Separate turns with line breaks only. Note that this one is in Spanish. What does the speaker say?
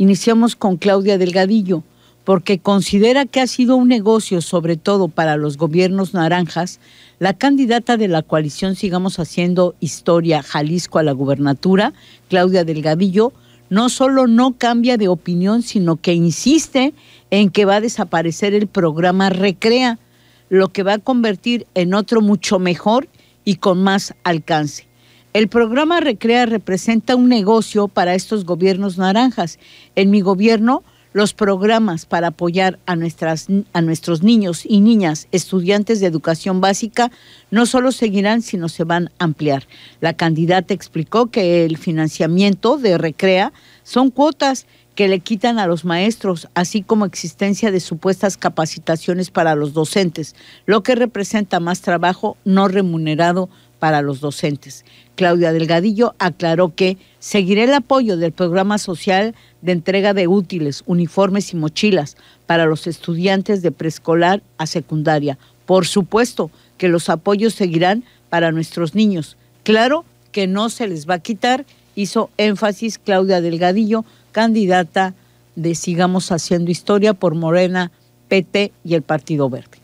Iniciamos con Claudia Delgadillo, porque considera que ha sido un negocio, sobre todo para los gobiernos naranjas, la candidata de la coalición Sigamos Haciendo Historia Jalisco a la gubernatura, Claudia Delgadillo, no solo no cambia de opinión, sino que insiste en que va a desaparecer el programa Recrea, lo que va a convertir en otro mucho mejor y con más alcance. El programa Recrea representa un negocio para estos gobiernos naranjas. En mi gobierno, los programas para apoyar a, nuestras, a nuestros niños y niñas estudiantes de educación básica no solo seguirán, sino se van a ampliar. La candidata explicó que el financiamiento de Recrea son cuotas que le quitan a los maestros, así como existencia de supuestas capacitaciones para los docentes, lo que representa más trabajo no remunerado para los docentes. Claudia Delgadillo aclaró que seguirá el apoyo del programa social de entrega de útiles, uniformes y mochilas para los estudiantes de preescolar a secundaria. Por supuesto que los apoyos seguirán para nuestros niños. Claro que no se les va a quitar, hizo énfasis Claudia Delgadillo, candidata de Sigamos Haciendo Historia por Morena, PT y el Partido Verde.